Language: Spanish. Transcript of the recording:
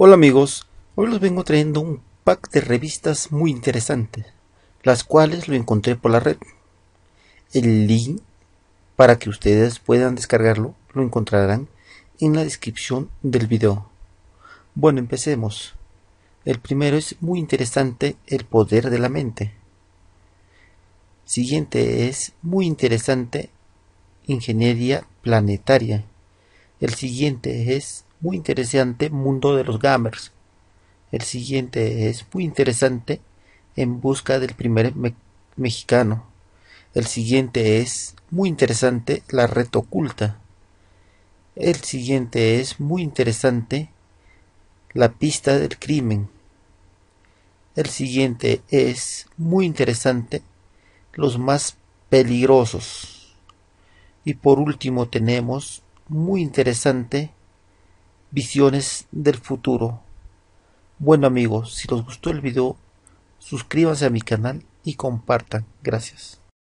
Hola amigos, hoy los vengo trayendo un pack de revistas muy interesantes, las cuales lo encontré por la red. El link para que ustedes puedan descargarlo lo encontrarán en la descripción del video. Bueno, empecemos. El primero es muy interesante, el poder de la mente. Siguiente es muy interesante, ingeniería planetaria. El siguiente es muy interesante Mundo de los Gamers. El siguiente es muy interesante En busca del primer mexicano. El siguiente es muy interesante La red oculta. El siguiente es muy interesante La pista del crimen. El siguiente es muy interesante Los más peligrosos. Y por último tenemos muy interesante, Visiones del futuro. Bueno amigos, si les gustó el video, suscríbanse a mi canal y compartan. Gracias.